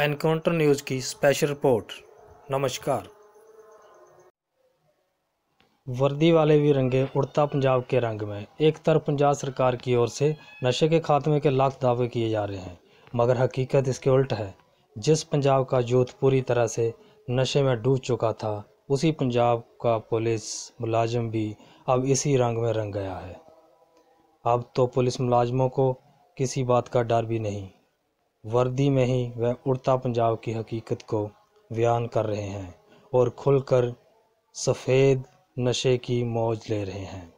encounter news की special report नमस्कार वर्दी वाले भी रंगे उड़ता पंजाब के रंग में एक तरफ पंजाब सरकार की ओर से नशे के खात्मे के लाख दावे किए जा रहे हैं मगर हकीकत इसके उल्ट है जिस पंजाब का यूथ पूरी तरह से नशे में डूब चुका था उसी पंजाब का पुलिस मुलाजिम भी अब इसी रंग में रंग गया है अब तो पुलिस मुलाजमों को किसी बात का डर भी नहीं वर्दी में ही वह उड़ता पंजाब की हकीकत को बयान कर रहे हैं और खुलकर सफ़ेद नशे की मौज ले रहे हैं